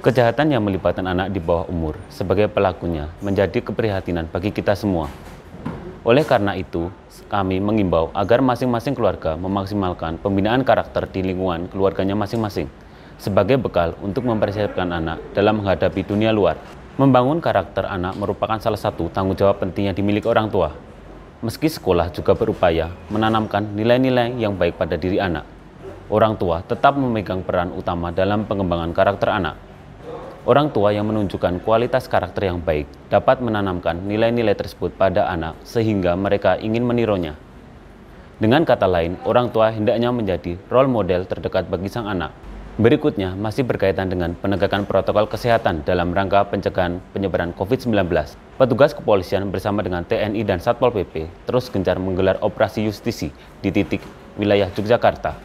Kejahatan yang melibatkan anak di bawah umur sebagai pelakunya menjadi keprihatinan bagi kita semua. Oleh karena itu, kami mengimbau agar masing-masing keluarga memaksimalkan pembinaan karakter di lingkungan keluarganya masing-masing sebagai bekal untuk mempersiapkan anak dalam menghadapi dunia luar. Membangun karakter anak merupakan salah satu tanggung jawab penting yang dimiliki orang tua. Meski sekolah juga berupaya menanamkan nilai-nilai yang baik pada diri anak, orang tua tetap memegang peran utama dalam pengembangan karakter anak. Orang tua yang menunjukkan kualitas karakter yang baik dapat menanamkan nilai-nilai tersebut pada anak sehingga mereka ingin menirunya. Dengan kata lain, orang tua hendaknya menjadi role model terdekat bagi sang anak. Berikutnya masih berkaitan dengan penegakan protokol kesehatan dalam rangka pencegahan penyebaran COVID-19. Petugas kepolisian bersama dengan TNI dan Satpol PP terus gencar menggelar operasi justisi di titik wilayah Yogyakarta.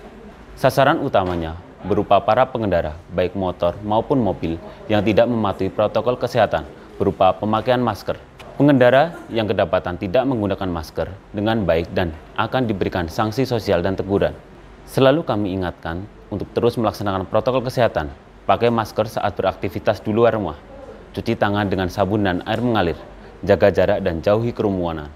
Sasaran utamanya berupa para pengendara, baik motor maupun mobil, yang tidak mematuhi protokol kesehatan berupa pemakaian masker. Pengendara yang kedapatan tidak menggunakan masker dengan baik dan akan diberikan sanksi sosial dan teguran. Selalu kami ingatkan untuk terus melaksanakan protokol kesehatan, pakai masker saat beraktivitas di luar rumah, cuci tangan dengan sabun dan air mengalir, jaga jarak dan jauhi kerumunan.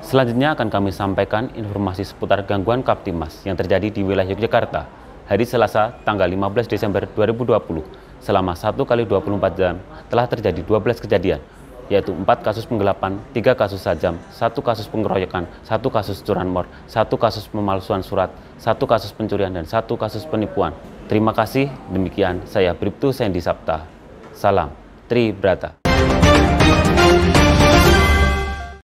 Selanjutnya akan kami sampaikan informasi seputar gangguan Kaptimas yang terjadi di wilayah Yogyakarta hari Selasa tanggal 15 Desember 2020 selama 1 kali 24 jam telah terjadi 12 kejadian yaitu 4 kasus penggelapan, 3 kasus sajam, 1 kasus pengeroyokan, 1 kasus curanmor, 1 kasus pemalsuan surat, 1 kasus pencurian, dan 1 kasus penipuan. Terima kasih, demikian saya Briptu Sandy Sapta. Salam, Tri Brata.